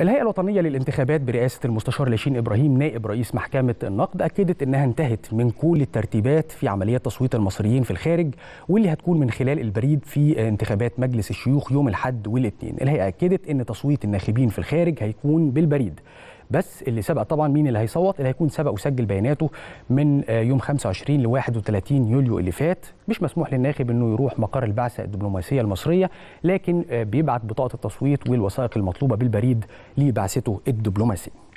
الهيئة الوطنية للانتخابات برئاسة المستشار لاشين إبراهيم نائب رئيس محكمة النقد أكدت أنها انتهت من كل الترتيبات في عملية تصويت المصريين في الخارج واللي هتكون من خلال البريد في انتخابات مجلس الشيوخ يوم الحد والاثنين الهيئة أكدت أن تصويت الناخبين في الخارج هيكون بالبريد بس اللي سبق طبعا مين اللي هيصوت اللي هيكون سبق وسجل بياناته من آه، يوم 25 ل 31 يوليو اللي فات مش مسموح للناخب انه يروح مقر البعثه الدبلوماسيه المصريه لكن آه، بيبعت بطاقه التصويت والوثائق المطلوبه بالبريد لبعثته الدبلوماسيه